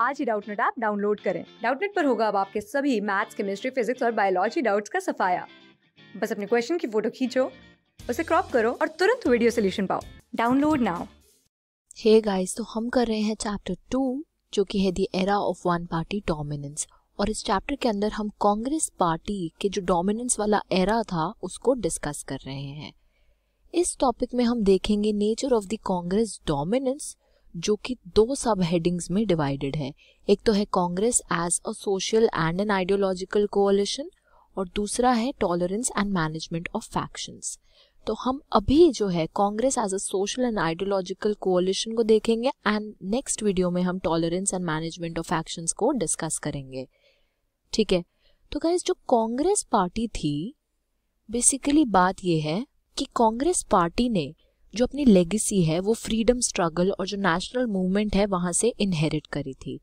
आज ही Doubtnut app download करें डाउटनेट पर होगा अब आपके सभी मैथ्स केमिस्ट्री फिजिक्स और बायोलॉजी डाउट्स का सफाया बस अपने क्वेश्चन की फोटो खींचो उसे क्रॉप करो और तुरंत वीडियो सोल्यूशन पाओ डाउनलोड नाउ हे गाइस तो हम कर रहे हैं चैप्टर टू जो कि है the era of one party dominance और इस चैप्टर के अंदर हम कांग्रेस पार्टी के जो डोमिनेंस वाला एरा था उसको डिस्कस कर रहे हैं इस टॉपिक में हम देखेंगे nature of the Congress dominance जो कि दो सब हेडिंग्स में डिवाइडेड है एक तो है Congress as a social and an ideological coalition और दूसरा है tolerance and management of factions तो हम अभी जो है Congress as a social and ideological coalition को देखेंगे एंड नेक्स्ट वीडियो में हम tolerance and management of actions को डिस्कस करेंगे ठीक है तो गाइज जो कांग्रेस पार्टी थी बेसिकली बात यह है कि कांग्रेस पार्टी ने जो अपनी लेगेसी है वो फ्रीडम स्ट्रगल और जो नेशनल मूवमेंट है वहाँ से इनहेरिट करी थी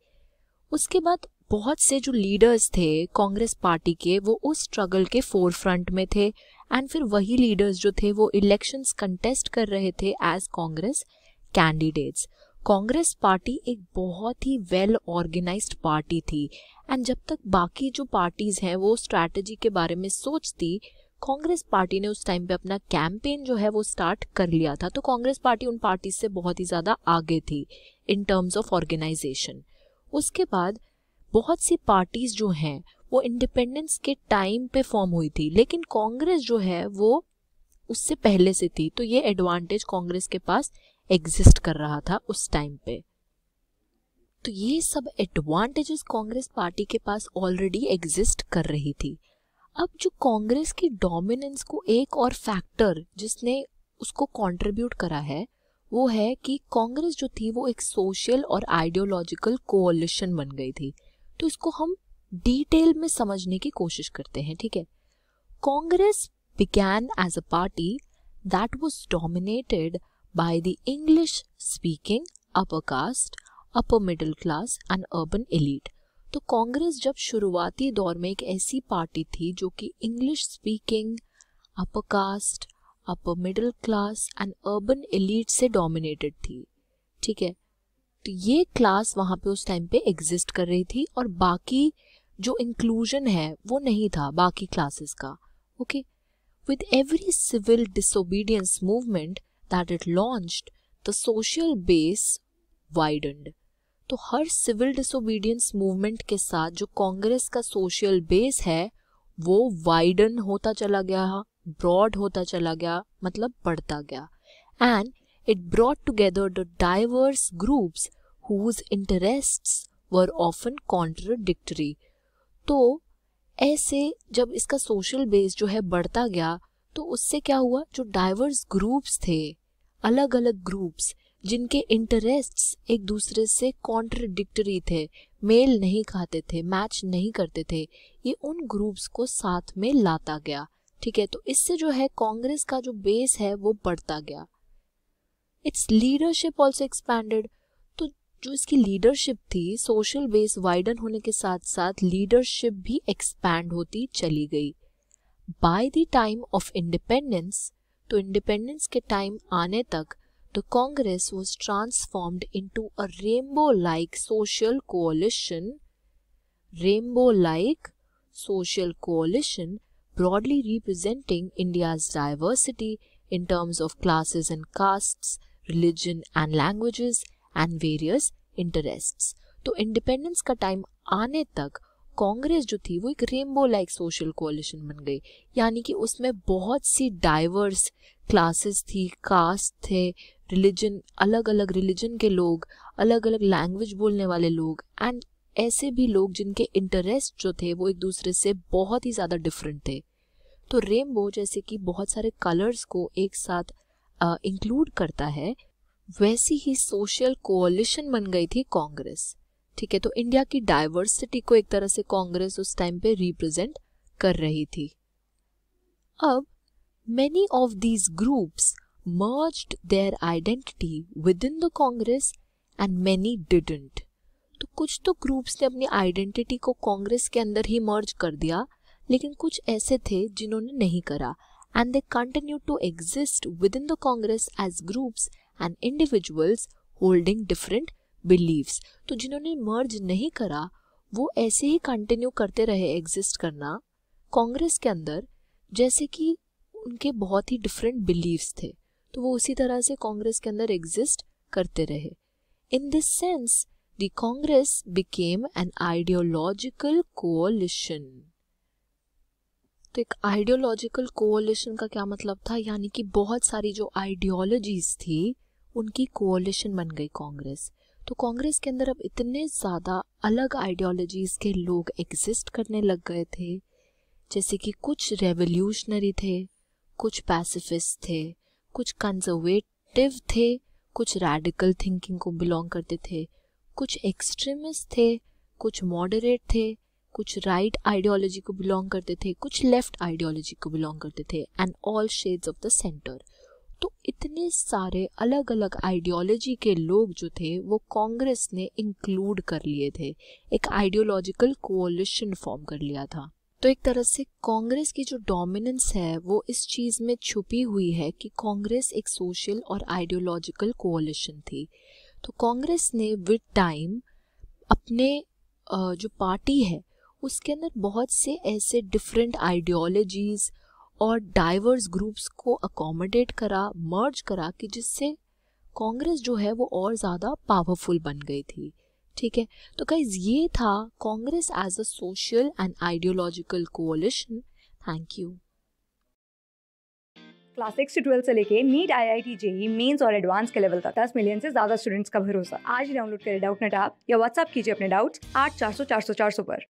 उसके बाद बहुत से जो लीडर्स थे कांग्रेस पार्टी के वो उस स्ट्रगल के फोर फ्रंट में थे एंड फिर वही लीडर्स जो थे वो इलेक्शंस कंटेस्ट कर रहे थे as Congress candidates Congress party एक बहुत ही वेल ऑर्गेनाइज्ड पार्टी थी एंड जब तक बाकी जो पार्टीज हैं वो स्ट्रैटेजी के बारे में सोचती कांग्रेस पार्टी ने उस टाइम पे अपना कैंपेन जो है वो स्टार्ट कर लिया था तो कांग्रेस पार्टी उन पार्टी से बहुत ही ज़्यादा आगे थी इन टर्म्स ऑफ ऑर्गेनाइजेशन उसके बाद बहुत सी पार्टीज जो हैं वो इंडिपेंडेंस के टाइम पे फॉर्म हुई थी लेकिन कांग्रेस जो है वो उससे पहले से थी तो ये एडवांटेज कांग्रेस के पास एग्जिस्ट कर रहा था उस टाइम पे तो ये सब एडवांटेजेस कांग्रेस पार्टी के पास ऑलरेडी एग्जिस्ट कर रही थी अब जो कांग्रेस की डोमिनेंस को एक और फैक्टर जिसने उसको कंट्रीब्यूट करा है वो है कि कांग्रेस जो थी वो एक सोशल और आइडियोलॉजिकल कोalition बन गई थी तो इसको हम डिटेल में समझने की कोशिश करते हैं ठीक है Congress began as a party that was dominated by the English speaking upper caste upper middle class and urban elite तो कांग्रेस जब शुरुआती दौर में एक ऐसी पार्टी थी जो कि English speaking upper caste upper middle class and urban elite से डोमिनेटेड थी ठीक है तो ये क्लास वहाँ पे उस टाइम पे एग्जिस्ट कर रही थी और बाकी जो इंक्लूजन है वो नहीं था बाकी क्लासेस का okay with every civil disobedience movement that it launched the social base widened तो हर सिविल डिसोबीडियंस मूवमेंट के साथ जो कांग्रेस का सोशल बेस है वो वाइडन होता चला गया ब्रॉड होता चला गया मतलब बढ़ता गया and it brought together the diverse groups whose interests were often contradictory तो ऐसे जब इसका सोशल बेस जो है बढ़ता गया तो उससे क्या हुआ जो डाइवर्स ग्रुप्स थे अलग अलग ग्रुप्स जिनके इंटरेस्ट्स एक दूसरे से कॉन्ट्रडिक्टरी थे मेल नहीं खाते थे मैच नहीं करते थे ये उन ग्रुप्स को साथ में लाता गया ठीक है तो इससे जो है कांग्रेस का जो बेस है वो बढ़ता गया इट्स लीडरशिप ऑल्सो एक्सपैंडेड तो जो इसकी लीडरशिप थी सोशल बेस वाइडन होने के साथ साथ लीडरशिप भी एक्सपैंड होती चली गई by the time of independence तो इंडिपेंडेंस के टाइम आने तक the Congress was transformed into a rainbow-like social coalition. Rainbow-like social coalition broadly representing India's diversity in terms of classes and castes, religion and languages and various interests. तो independence का time आने तक कांग्रेस जो थी वो एक रेनबो लाइक सोशल कोलिशन बन गई यानी कि उसमें बहुत सी डाइवर्स क्लासेस थी कास्ट थे रिलीजन अलग अलग रिलीजन के लोग अलग अलग लैंग्वेज बोलने वाले लोग एंड ऐसे भी लोग जिनके इंटरेस्ट जो थे वो एक दूसरे से बहुत ही ज़्यादा डिफरेंट थे तो रेनबो जैसे कि बहुत सारे कलर्स को एक साथ इंक्लूड करता है वैसी ही सोशल कोलिशन बन गई थी कांग्रेस ठीक है तो इंडिया की डाइवर्सिटी को एक तरह से कांग्रेस उस टाइम पे रिप्रेजेंट कर रही थी अब many of these groups merged their identity within the Congress and many didn't. तो कुछ तो ग्रुप्स ने अपनी आइडेंटिटी को कांग्रेस के अंदर ही मर्ज कर दिया लेकिन कुछ ऐसे थे जिन्होंने नहीं करा and they continue to exist within the Congress as groups and individuals holding different beliefs तो जिन्होंने मर्ज नहीं करा वो ऐसे ही कंटिन्यू करते रहे एग्जिस्ट करना कांग्रेस के अंदर जैसे कि उनके बहुत ही डिफरेंट बिलीव्स थे तो वो उसी तरह से कांग्रेस के अंदर एग्जिस्ट करते रहे in this sense the Congress became an ideological coalition तो एक आइडियोलॉजिकल कोअलिशन का क्या मतलब था यानी कि बहुत सारी जो आइडियोलॉजीज थी उनकी कोअलिशन बन गई कांग्रेस तो कांग्रेस के अंदर अब इतने ज़्यादा अलग आइडियोलॉजीज़ के लोग एग्जिस्ट करने लग गए थे जैसे कि कुछ रेवोल्यूशनरी थे कुछ पैसिफिस्ट थे कुछ कंजर्वेटिव थे कुछ रेडिकल थिंकिंग को बिलोंग करते थे कुछ एक्सट्रीमिस्ट थे कुछ मॉडरेट थे कुछ राइट आइडियोलॉजी को बिलोंग करते थे कुछ लेफ्ट आइडियोलॉजी को बिलोंग करते थे and all shades of the centre तो इतने सारे अलग अलग आइडियोलॉजी के लोग जो थे वो कांग्रेस ने इंक्लूड कर लिए थे एक आइडियोलॉजिकल कोलिशन फॉर्म कर लिया था तो एक तरह से कांग्रेस की जो डोमिनेंस है वो इस चीज़ में छुपी हुई है कि कांग्रेस एक सोशल और आइडियोलॉजिकल कोalition थी तो कांग्रेस ने विद टाइम अपने जो पार्टी है उसके अंदर बहुत से ऐसे डिफरेंट आइडियोलॉजीज़ और डाइवर्स ग्रुप्स को अकोमोडेट करा मर्ज करा कि जिससे कांग्रेस जो है वो और ज़्यादा पावरफुल बन गई थी ठीक है तो गाइज ये था Congress as a social and ideological coalition thank you class six से से लेके NEET I I T JEE mains और एडवांस के लेवल तक दस मिलियन से ज्यादा स्टूडेंट्स का भरोसा आज डाउनलोड करें डाउट नेट आप या व्हाट्सअप कीजिए अपने डाउट्स आठ चार सौ चार सौ चार सौ पर